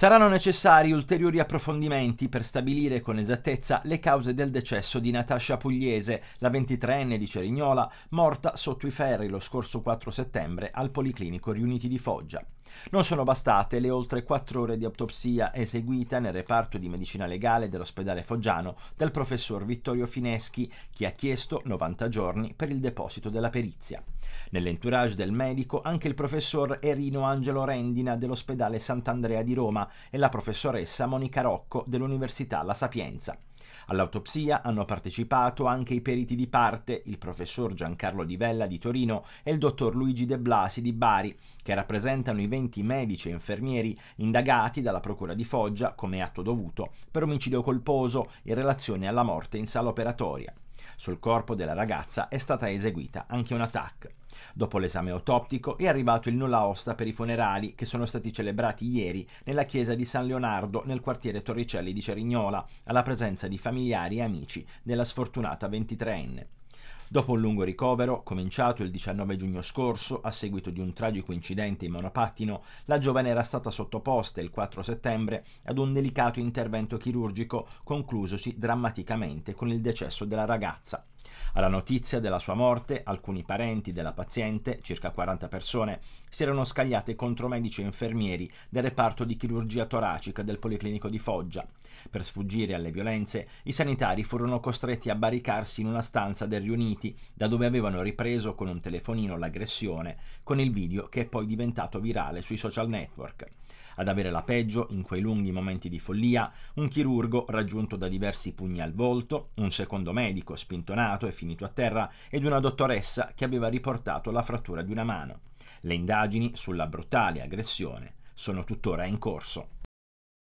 Saranno necessari ulteriori approfondimenti per stabilire con esattezza le cause del decesso di Natascia Pugliese, la 23enne di Cerignola, morta sotto i ferri lo scorso 4 settembre al Policlinico Riuniti di Foggia. Non sono bastate le oltre 4 ore di autopsia eseguita nel reparto di medicina legale dell'ospedale Foggiano dal professor Vittorio Fineschi, che ha chiesto 90 giorni per il deposito della perizia. Nell'entourage del medico anche il professor Erino Angelo Rendina dell'ospedale Sant'Andrea di Roma e la professoressa Monica Rocco dell'Università La Sapienza. All'autopsia hanno partecipato anche i periti di parte, il professor Giancarlo Di Vella di Torino e il dottor Luigi De Blasi di Bari, che rappresentano i 20 medici e infermieri indagati dalla Procura di Foggia come atto dovuto per omicidio colposo in relazione alla morte in sala operatoria. Sul corpo della ragazza è stata eseguita anche un attacco. Dopo l'esame autoptico è arrivato il nulla osta per i funerali che sono stati celebrati ieri nella chiesa di San Leonardo nel quartiere Torricelli di Cerignola, alla presenza di familiari e amici della sfortunata 23enne. Dopo un lungo ricovero, cominciato il 19 giugno scorso a seguito di un tragico incidente in monopattino, la giovane era stata sottoposta il 4 settembre ad un delicato intervento chirurgico conclusosi drammaticamente con il decesso della ragazza. Alla notizia della sua morte, alcuni parenti della paziente, circa 40 persone, si erano scagliate contro medici e infermieri del reparto di chirurgia toracica del Policlinico di Foggia. Per sfuggire alle violenze, i sanitari furono costretti a barricarsi in una stanza del riuniti, da dove avevano ripreso con un telefonino l'aggressione, con il video che è poi diventato virale sui social network. Ad avere la peggio, in quei lunghi momenti di follia, un chirurgo raggiunto da diversi pugni al volto, un secondo medico spintonato, schiacciato e finito a terra ed una dottoressa che aveva riportato la frattura di una mano. Le indagini sulla brutale aggressione sono tuttora in corso.